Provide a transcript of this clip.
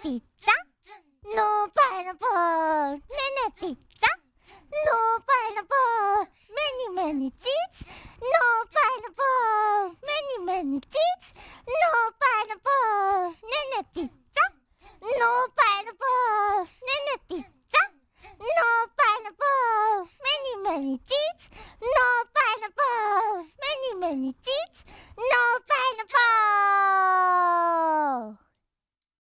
pizza? No pineapple. Nene pizza? No pineapple. Many many cheats? No pineapple. Many many cheats? No pineapple. Nene pizza? No pineapple. Nene pizza? No pineapple. Many many cheats? No pineapple. Many many cheats? No pineapple.